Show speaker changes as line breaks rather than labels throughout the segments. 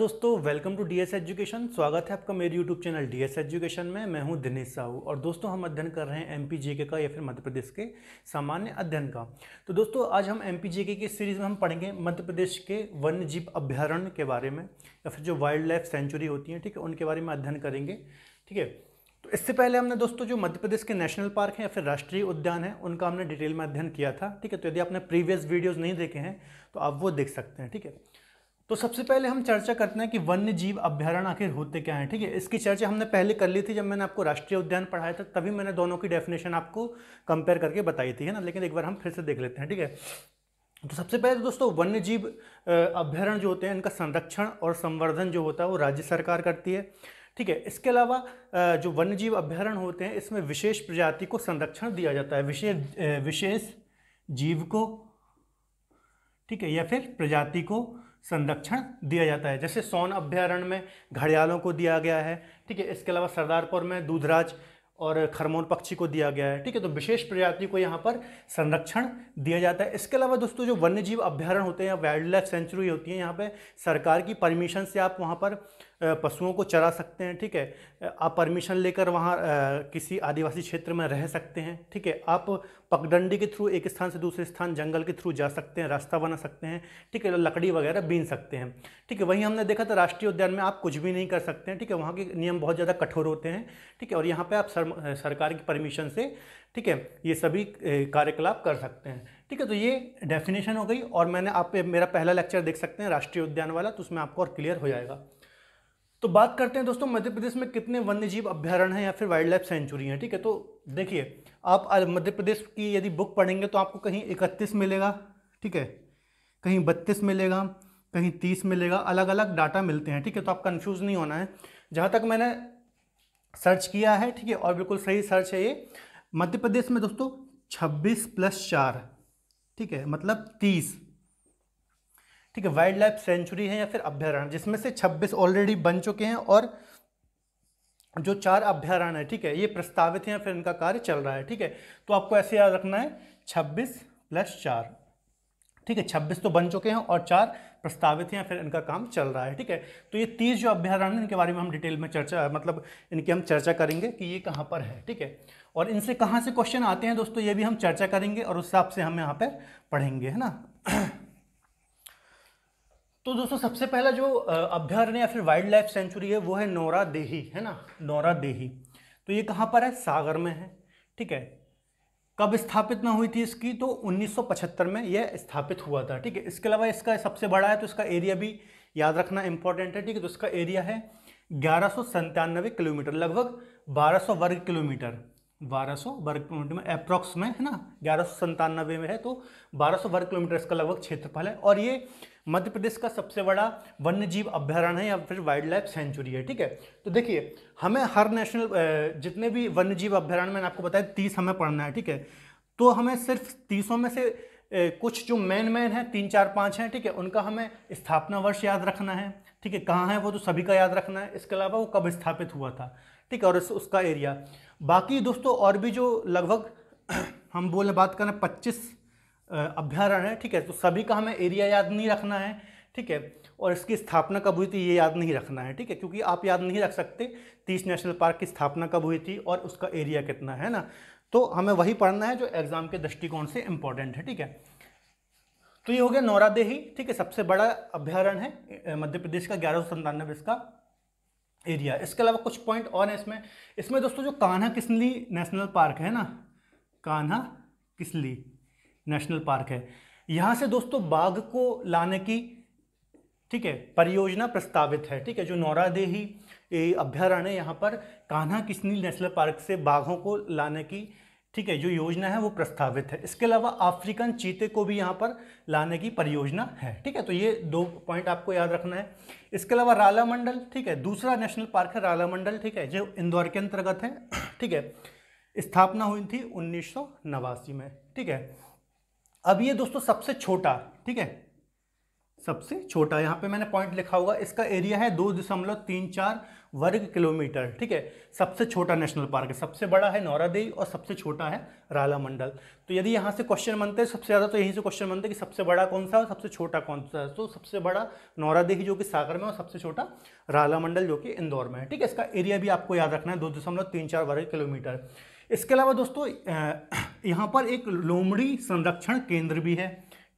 दोस्तों welcome to DS education स्वागत है आपका मेरे यूट्यूब चैनल डीएस एजुकेशन में मैं हूं दिनेश साहू और दोस्तों हम अध्ययन कर रहे हैं एम पी का या फिर मध्य प्रदेश के सामान्य अध्ययन का तो दोस्तों आज हम एम पी की सीरीज़ में हम पढ़ेंगे मध्य प्रदेश के वन्य जीव अभ्यारण्य के बारे में या फिर जो वाइल्ड लाइफ सेंचुरी होती हैं ठीक है उनके बारे में अध्ययन करेंगे ठीक है तो इससे पहले हमने दोस्तों जो मध्य प्रदेश के नेशनल पार्क हैं या फिर राष्ट्रीय उद्यान है उनका हमने डिटेल में अध्ययन किया था ठीक है तो यदि आपने प्रीवियस वीडियोज़ नहीं देखे हैं तो आप वो देख सकते हैं ठीक है तो सबसे पहले हम चर्चा करते हैं कि वन्य जीव अभ्यारण आखिर होते क्या हैं ठीक है थीके? इसकी चर्चा हमने पहले कर ली थी जब मैंने आपको राष्ट्रीय उद्यान पढ़ाया था तभी मैंने दोनों की डेफिनेशन आपको कंपेयर करके बताई थी है ना लेकिन एक बार हम फिर से देख लेते हैं ठीक है तो सबसे पहले तो दोस्तों वन्य जीव अभ्यारण जो होते हैं इनका संरक्षण और संवर्धन जो होता है वो राज्य सरकार करती है ठीक है इसके अलावा जो वन्य जीव अभ्यारण होते हैं इसमें विशेष प्रजाति को संरक्षण दिया जाता है विशेष विशेष जीव को ठीक है या फिर प्रजाति को संरक्षण दिया जाता है जैसे सोन अभ्यारण्य में घड़ियालों को दिया गया है ठीक है इसके अलावा सरदारपुर में दूधराज और खरमोन पक्षी को दिया गया है ठीक है तो विशेष प्रजाति को यहाँ पर संरक्षण दिया जाता है इसके अलावा दोस्तों जो वन्यजीव अभ्यारण होते हैं या वाइल्ड लाइफ सेंचुरी होती है यहाँ पे सरकार की परमिशन से आप वहाँ पर पशुओं को चरा सकते हैं ठीक है आप परमिशन लेकर वहाँ किसी आदिवासी क्षेत्र में रह सकते हैं ठीक है आप पगडंडी के थ्रू एक स्थान से दूसरे स्थान जंगल के थ्रू जा सकते हैं रास्ता बना सकते हैं ठीक है लकड़ी वगैरह बीन सकते हैं ठीक है वहीं हमने देखा था राष्ट्रीय उद्यान में आप कुछ भी नहीं कर सकते हैं ठीक है वहाँ के नियम बहुत ज़्यादा कठोर होते हैं ठीक है और यहाँ पर आप सर, सरकार की परमिशन से ठीक है ये सभी कार्यकलाप कर सकते हैं ठीक है तो ये डेफिनेशन हो गई और मैंने आप मेरा पहला लेक्चर देख सकते हैं राष्ट्रीय उद्यान वाला तो उसमें आपको और क्लियर हो जाएगा तो बात करते हैं दोस्तों मध्य प्रदेश में कितने वन्य जीव अभ्यारण्य हैं या फिर वाइल्ड लाइफ सेंचुरी हैं ठीक है तो देखिए आप मध्य प्रदेश की यदि बुक पढ़ेंगे तो आपको कहीं इकतीस मिलेगा ठीक है कहीं बत्तीस मिलेगा कहीं तीस मिलेगा अलग अलग डाटा मिलते हैं ठीक है तो आप कन्फ्यूज़ नहीं होना है जहाँ तक मैंने सर्च किया है ठीक है और बिल्कुल सही सर्च है ये मध्य प्रदेश में दोस्तों छब्बीस प्लस चार ठीक है मतलब तीस ठीक है वाइल्ड लाइफ सेंचुरी है या फिर अभ्यारण्य जिसमें से 26 ऑलरेडी बन चुके हैं और जो चार अभ्यारण्य है ठीक है ये प्रस्तावित हैं या फिर इनका कार्य चल रहा है ठीक है तो आपको ऐसे याद रखना है छब्बीस प्लस चार ठीक है छब्बीस तो बन चुके हैं और चार प्रस्तावित हैं या फिर इनका काम चल रहा है ठीक है तो ये तीस जो अभ्यारण्य इनके बारे में हम डिटेल में चर्चा मतलब इनकी हम चर्चा करेंगे कि ये कहाँ पर है ठीक है और इनसे कहाँ से क्वेश्चन आते हैं दोस्तों ये भी हम चर्चा करेंगे और उस हिसाब से हम यहाँ पर पढ़ेंगे है ना तो दोस्तों सबसे पहला जो अभ्यारण्य या फिर वाइल्ड लाइफ सेंचुरी है वो है नौरा देही है ना नौरा देही तो ये कहाँ पर है सागर में है ठीक है कब स्थापित में हुई थी इसकी तो 1975 में यह स्थापित हुआ था ठीक है इसके अलावा इसका सबसे बड़ा है तो इसका एरिया भी याद रखना इंपॉर्टेंट है ठीक है तो इसका एरिया है ग्यारह किलोमीटर लगभग 1200 वर्ग किलोमीटर 1200 वर्ग किलोमीटर में अप्रॉक्स में है ना ग्यारह सौ में है तो 1200 वर्ग किलोमीटर इसका लगभग क्षेत्रफल है और ये मध्य प्रदेश का सबसे बड़ा वन्य जीव अभ्यारण्य है या फिर वाइल्ड लाइफ सेंचुरी है ठीक है तो देखिए हमें हर नेशनल जितने भी वन्य जीव अभ्यारण्य मैंने आपको बताया तीस हमें पढ़ना है ठीक है तो हमें सिर्फ तीसों में से कुछ जो मेन मेन हैं तीन चार पाँच हैं ठीक है उनका हमें स्थापना वर्ष याद रखना है ठीक है कहाँ है वो तो सभी का याद रखना है इसके अलावा वो कब स्थापित हुआ था ठीक है और इस, उसका एरिया बाकी दोस्तों और भी जो लगभग हम बोले बात करें पच्चीस अभ्यारण है ठीक है तो सभी का हमें एरिया याद नहीं रखना है ठीक है और इसकी स्थापना कब हुई थी ये याद नहीं रखना है ठीक है क्योंकि आप याद नहीं रख सकते तीस नेशनल पार्क की स्थापना कब हुई थी और उसका एरिया कितना है ना तो हमें वही पढ़ना है जो एग्ज़ाम के दृष्टिकोण से इम्पॉर्टेंट है ठीक है तो ये हो गया नौरादेही ठीक है सबसे बड़ा अभ्यारण है मध्य प्रदेश का ग्यारह सौ इसका एरिया इसके अलावा कुछ पॉइंट और हैं इसमें इसमें दोस्तों जो कान्हा किसली नेशनल पार्क है ना कान्हा किसली नेशनल पार्क है यहाँ से दोस्तों बाघ को लाने की ठीक है परियोजना प्रस्तावित है ठीक है जो नौरादेही अभ्यारण्य यहाँ पर कान्हा किसनी नेशनल पार्क से बाघों को लाने की ठीक है जो योजना है वो प्रस्तावित है इसके अलावा अफ्रीकन चीते को भी यहाँ पर लाने की परियोजना है ठीक है तो ये दो पॉइंट आपको याद रखना है इसके अलावा राला मंडल ठीक है दूसरा नेशनल पार्क है राला मंडल ठीक है जो इंदौर के अंतर्गत है ठीक है स्थापना हुई थी उन्नीस में ठीक है अब ये दोस्तों सबसे छोटा ठीक है सबसे छोटा यहाँ पे मैंने पॉइंट लिखा होगा इसका एरिया है दो दशमलव तीन चार वर्ग किलोमीटर ठीक है सबसे छोटा नेशनल पार्क है सबसे बड़ा है नौरादेई और सबसे छोटा है राला मंडल तो यदि यहाँ से क्वेश्चन बनते हैं सबसे ज़्यादा तो यहीं से क्वेश्चन बनते हैं कि सबसे बड़ा कौन सा है और सबसे छोटा कौन सा है तो सबसे बड़ा नौरादेही जो कि सागर में और सबसे छोटा राला मंडल जो कि इंदौर में है ठीक है इसका एरिया भी आपको याद रखना है दो दशमलव तीन चार वर्ग किलोमीटर इसके अलावा दोस्तों यहाँ पर एक लोमड़ी संरक्षण केंद्र भी है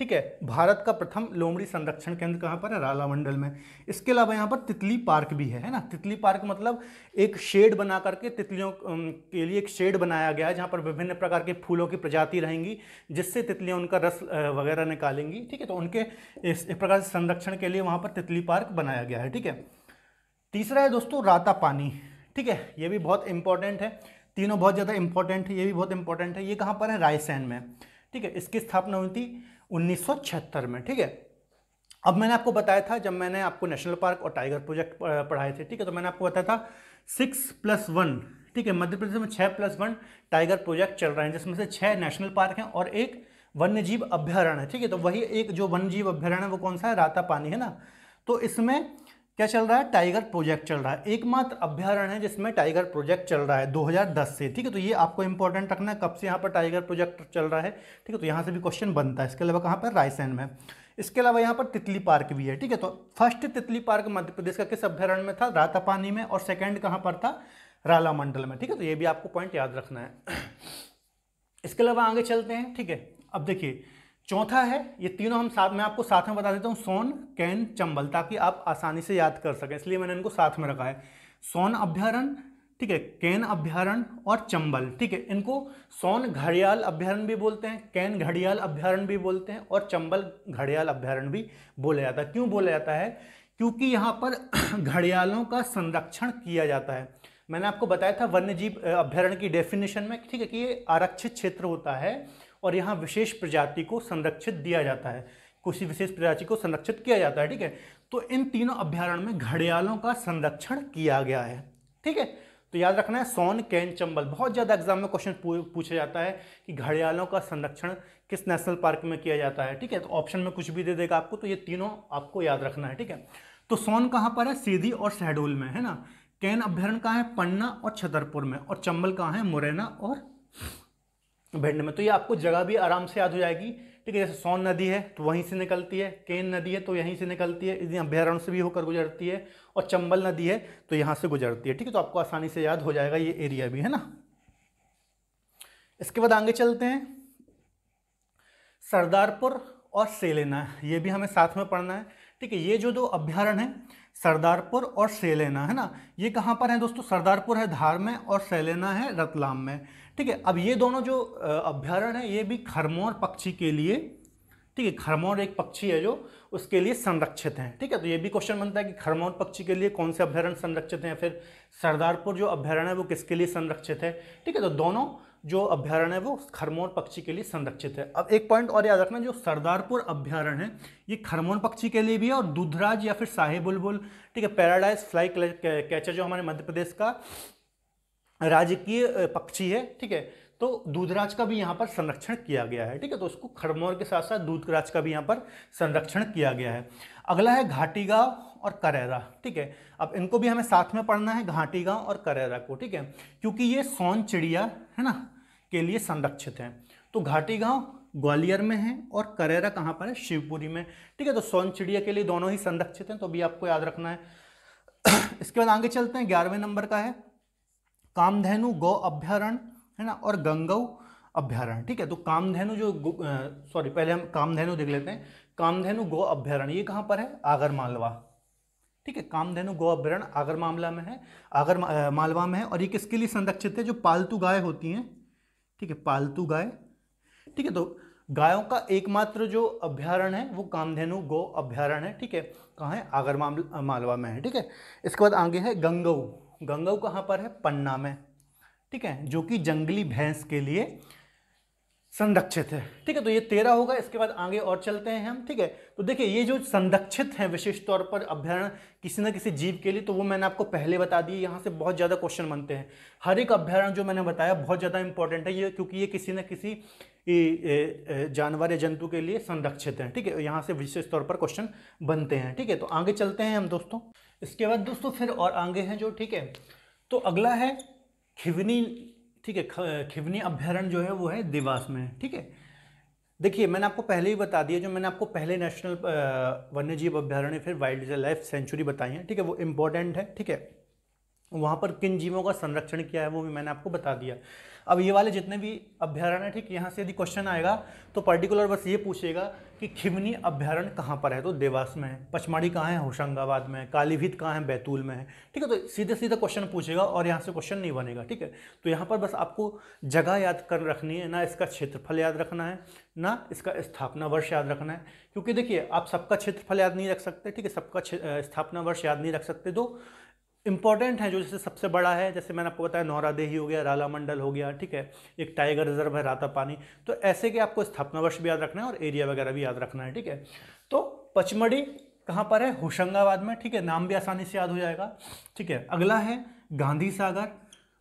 ठीक है भारत का प्रथम लोमड़ी संरक्षण केंद्र कहाँ पर है राला मंडल में इसके अलावा यहाँ पर तितली पार्क भी है है ना तितली पार्क मतलब एक शेड बना करके तितलियों के लिए एक शेड बनाया गया है जहाँ पर विभिन्न प्रकार के फूलों की प्रजाति रहेंगी जिससे तितलियाँ उनका रस वगैरह निकालेंगी ठीक है तो उनके इस प्रकार से संरक्षण के लिए वहाँ पर तितली पार्क बनाया गया है ठीक है तीसरा है दोस्तों राता पानी ठीक है ये भी बहुत इंपॉर्टेंट है तीनों बहुत ज़्यादा इंपॉर्टेंट है ये भी बहुत इंपॉर्टेंट है ये कहाँ पर है रायसेन में ठीक है इसकी स्थापना हुई थी 1976 में ठीक है अब मैंने आपको बताया था जब मैंने आपको नेशनल पार्क और टाइगर प्रोजेक्ट पढ़ाए थे ठीक है तो मैंने आपको बताया था सिक्स प्लस वन ठीक है मध्य प्रदेश में छः प्लस वन टाइगर प्रोजेक्ट चल रहे हैं जिसमें से छः नेशनल पार्क हैं और एक वन्य जीव अभ्यारण्य है ठीक है तो वही एक जो वन्य जीव अभ्यारण्य है वो कौन सा है राता पानी है ना तो इसमें क्या चल रहा है टाइगर प्रोजेक्ट चल रहा है एकमात्र अभ्यारण है जिसमें टाइगर प्रोजेक्ट चल रहा है 2010 से ठीक है तो ये आपको इंपॉर्टेंट रखना है कब से यहाँ पर टाइगर प्रोजेक्ट चल रहा है ठीक है तो यहाँ से भी क्वेश्चन बनता है इसके अलावा कहाँ पर रायसेन में इसके अलावा यहाँ पर तितली पार्क भी है ठीक है तो फर्स्ट तितली पार्क मध्य प्रदेश का किस अभ्यारण्य में था रातापानी में और सेकेंड कहाँ पर था राला मंडल में ठीक है तो ये भी आपको पॉइंट याद रखना है इसके अलावा आगे चलते हैं ठीक है अब देखिए चौथा है ये तीनों हम साथ में आपको साथ में बता देता हूँ सोन कैन चंबल ताकि आप आसानी से याद कर सकें इसलिए मैंने इनको साथ में रखा है सोन अभ्यारण ठीक है कैन अभ्यारण और चंबल ठीक है इनको सोन घड़ियाल अभ्यारण भी बोलते हैं कैन घड़ियाल अभ्यारण भी बोलते हैं और चंबल घड़ियाल अभ्यारण भी बोला जाता है क्यों बोला जाता है क्योंकि यहाँ पर घड़ियालों का संरक्षण किया जाता है मैंने आपको बताया था वन्यजीव अभ्यारण की डेफिनेशन में ठीक है कि ये आरक्षित क्षेत्र होता है और यहाँ विशेष प्रजाति को संरक्षित दिया जाता है कुछ विशेष प्रजाति को संरक्षित किया जाता है ठीक है तो इन तीनों अभ्यारण्य में घड़ियालों का संरक्षण किया गया है ठीक है तो याद रखना है सोन कैन चंबल बहुत ज़्यादा एग्जाम में क्वेश्चन पूछा जाता है कि घड़ियालों का संरक्षण किस नेशनल पार्क में किया जाता है ठीक है तो ऑप्शन में कुछ भी दे देगा आपको तो ये तीनों आपको याद रखना है ठीक है तो सोन कहाँ पर है सीधी और शहडोल में है ना कैन अभ्यारण कहाँ है पन्ना और छतरपुर में और चंबल कहाँ है मुरैना और भिंड में तो ये आपको जगह भी आराम से याद हो जाएगी ठीक है जैसे सोन नदी है तो वहीं से निकलती है केन नदी है तो यहीं से निकलती है इसी अभ्यारण्य से भी होकर गुजरती है और चंबल नदी है तो यहाँ से गुजरती है ठीक है तो आपको आसानी से याद हो जाएगा ये एरिया भी है ना इसके बाद आगे चलते हैं सरदारपुर और सेलेना ये भी हमें साथ में पढ़ना है ठीक है ये जो दो अभ्यारण है सरदारपुर और सेलेना है ना ये कहाँ पर है दोस्तों सरदारपुर है धार में और सेलेना है रतलाम में ठीक है अब ये दोनों जो अभ्यारण है ये भी खरमोर पक्षी के लिए ठीक है खरमोर एक पक्षी है जो उसके लिए संरक्षित हैं ठीक है तो ये भी क्वेश्चन बनता है कि खरमोर पक्षी के लिए कौन से अभ्यारण संरक्षित हैं फिर सरदारपुर जो अभ्यारण है वो किसके लिए संरक्षित है ठीक है तो दोनों जो अभ्यारण्य है वो खरमोन पक्षी के लिए संरक्षित है अब एक पॉइंट और याद रखना जो सरदारपुर अभ्यारण्य है ये खरमोन पक्षी के लिए भी है और दूधराज या फिर साहे बुलबुल ठीक है पैराडाइज फ्लाई कैचर जो हमारे मध्य प्रदेश का राजकीय पक्षी है ठीक है तो दूधराज का भी यहाँ पर संरक्षण किया गया है ठीक है तो उसको खरमोर के साथ साथ दूधराज का भी यहाँ पर संरक्षण किया गया है अगला है घाटी और करेरा ठीक है अब इनको भी हमें साथ में पढ़ना है घाटी और करेरा को ठीक है क्योंकि ये सोन चिड़िया है ना के लिए संरक्षित हैं तो घाटी गांव ग्वालियर में है और करेरा कहाँ पर है शिवपुरी में ठीक है तो सोन चिड़िया के लिए दोनों ही संरक्षित हैं तो भी आपको याद रखना है इसके बाद आगे चलते हैं ग्यारहवें नंबर का है कामधेनु गौ अभ्यारण है ना और गंगऊ अभ्यारण ठीक है तो कामधेनु जो सॉरी पहले हम कामधेनु देख लेते हैं कामधेनु गौ अभ्यारण ये कहाँ पर है आगर मालवा ठीक है कामधेनु गौ अभ्यारण आगर मामला में है आगर मालवा में है और ये किसके लिए संरक्षित है जो पालतू गाय होती हैं ठीक है पालतू गाय ठीक है तो गायों का एकमात्र जो अभ्यारण है वो कामधेनु गो अभ्यारण है ठीक है कहाँ है आगर मालवा में है ठीक है इसके बाद आगे है गंगऊ गंगऊ कहाँ पर है पन्ना में ठीक है जो कि जंगली भैंस के लिए संरक्षित है ठीक है तो ये तेरह होगा इसके बाद आगे और चलते हैं हम ठीक है तो देखिए ये जो संरक्षित हैं विशेष तौर पर अभ्यारण किसी ना किसी जीव के लिए तो वो मैंने आपको पहले बता दिए यहाँ से बहुत ज़्यादा क्वेश्चन बनते हैं हर एक अभ्यारण जो मैंने बताया बहुत ज़्यादा इंपॉर्टेंट है ये क्योंकि ये किसी न किसी जानवर या जंतु के लिए संरक्षित हैं ठीक है यहाँ से विशेष तौर पर क्वेश्चन बनते हैं ठीक है तो आगे चलते हैं हम दोस्तों इसके बाद दोस्तों फिर और आगे हैं जो ठीक है तो अगला है खिवनी ठीक है खिवनी अभ्यारण जो है वो है देवास में ठीक है देखिए मैंने आपको पहले ही बता दिया जो मैंने आपको पहले नेशनल वन्यजीव अभ्यारण्य फिर वाइल्ड लाइफ सेंचुरी बताई है ठीक है वो इम्पोर्टेंट है ठीक है वहाँ पर किन जीवों का संरक्षण किया है वो भी मैंने आपको बता दिया अब ये वाले जितने भी अभ्यारण्य ठीक यहाँ से यदि क्वेश्चन आएगा तो पर्टिकुलर बस ये पूछेगा कि खिमनी अभ्यारण कहाँ पर है तो देवास में है पचमाड़ी कहाँ है होशंगाबाद में है कालीभीत कहाँ है बैतूल में है ठीक है तो सीधे सीधे क्वेश्चन पूछेगा और यहाँ से क्वेश्चन नहीं बनेगा ठीक है तो यहाँ पर बस आपको जगह याद कर रखनी है ना इसका क्षेत्रफल याद रखना है ना इसका स्थापना वर्ष याद रखना है क्योंकि देखिए आप सबका क्षेत्रफल याद नहीं रख सकते ठीक है सबका स्थापना वर्ष याद नहीं रख सकते तो इंपॉर्टेंट हैं जो जैसे सबसे बड़ा है जैसे मैंने आपको बताया नौरादेही हो गया राला मंडल हो गया ठीक है एक टाइगर रिजर्व है राता पानी तो ऐसे के आपको स्थापना वर्ष भी याद रखना है और एरिया वगैरह भी याद रखना है ठीक है तो पचमढ़ी कहाँ पर है होशंगाबाद में ठीक है नाम भी आसानी से याद हो जाएगा ठीक है अगला है गांधी सागर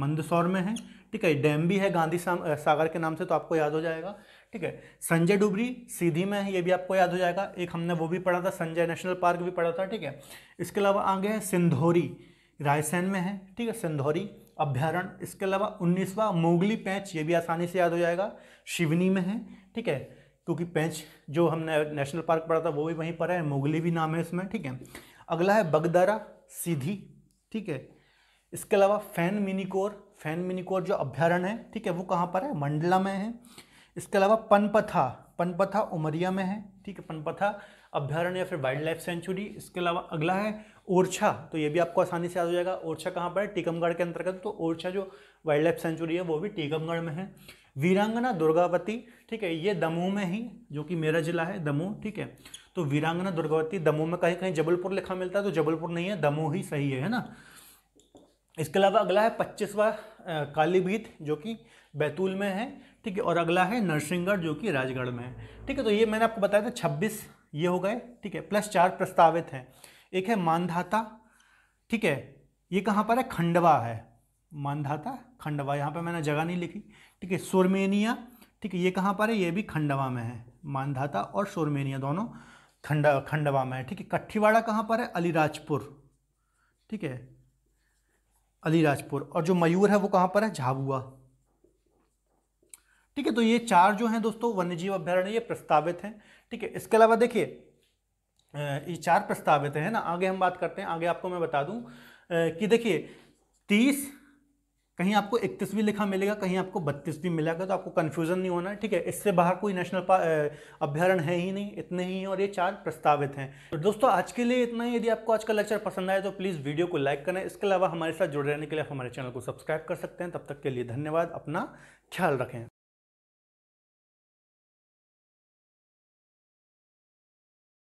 मंदसौर में है ठीक है डैम भी है गांधी सागर के नाम से तो आपको याद हो जाएगा ठीक है संजय डुबरी सीधी में है ये भी आपको याद हो जाएगा एक हमने वो भी पढ़ा था संजय नेशनल पार्क भी पढ़ा था ठीक है इसके अलावा आगे है सिंधोरी रायसेन में है ठीक है सिंधौरी अभ्यारण इसके अलावा उन्नीसवा मोगली पैंच ये भी आसानी से याद हो जाएगा शिवनी में है ठीक है क्योंकि पैंच जो हमने नेशनल पार्क पढ़ा था वो भी वहीं पर है मोगली भी नाम है इसमें ठीक है अगला है बगदारा सीधी ठीक है इसके अलावा फैन मिनिकोर फैन मिनिकोर जो अभ्यारण है ठीक है वो कहाँ पर है मंडला में है इसके अलावा पनपथा पनपथा उमरिया में है ठीक है पनपथा अभ्यारण्य या फिर वाइल्ड लाइफ सेंचुरी इसके अलावा अगला है ओरछा तो ये भी आपको आसानी से याद हो जाएगा ओरछा कहाँ पर है टीकमगढ़ के अंतर्गत तो ओरछा जो वाइल्ड लाइफ सेंचुरी है वो भी टीकमगढ़ में है वीरांगना दुर्गावती ठीक है ये दमोह में ही जो कि मेरा जिला है दमोह ठीक है तो वीरांगना दुर्गावती दमोह में कहीं कहीं जबलपुर लिखा मिलता है तो जबलपुर नहीं है दमोह ही सही है है ना इसके अलावा अगला है पच्चीसवा कालीभीत जो कि बैतूल में है ठीक है और अगला है नरसिंहगढ़ जो कि राजगढ़ में है ठीक है तो ये मैंने आपको बताया था छब्बीस ये हो गए ठीक है प्लस चार प्रस्तावित हैं एक है मानधाता ठीक है ये कहाँ पर है खंडवा है मानधाता खंडवा यहाँ पर मैंने जगह नहीं लिखी ठीक है सोरमेनिया ठीक है ये कहाँ पर है ये भी खंडवा में है मानधाता और सोरमेनिया दोनों खंड खंडवा में है ठीक है कट्ठीवाड़ा कहाँ पर है अलीराजपुर ठीक है अलीराजपुर और जो मयूर है वो कहाँ पर है झाबुआ ठीक है तो ये चार जो हैं दोस्तों वन्यजीव अभ्यारण्य ये प्रस्तावित हैं ठीक है इसके अलावा देखिए ये चार प्रस्तावित हैं ना आगे हम बात करते हैं आगे आपको मैं बता दूं कि देखिए तीस कहीं आपको इकतीस भी लिखा मिलेगा कहीं आपको बत्तीस भी मिलेगा तो आपको कन्फ्यूज़न नहीं होना है ठीक है इससे बाहर कोई नेशनल अभ्यारण है ही नहीं इतने ही हैं और ये चार प्रस्तावित हैं तो दोस्तों आज के लिए इतना ही यदि आपको आज का लेक्चर पसंद आए तो प्लीज़ वीडियो को लाइक करें इसके अलावा हमारे साथ जुड़े रहने के लिए हमारे चैनल को सब्सक्राइब कर सकते हैं तब तक के लिए धन्यवाद अपना ख्याल रखें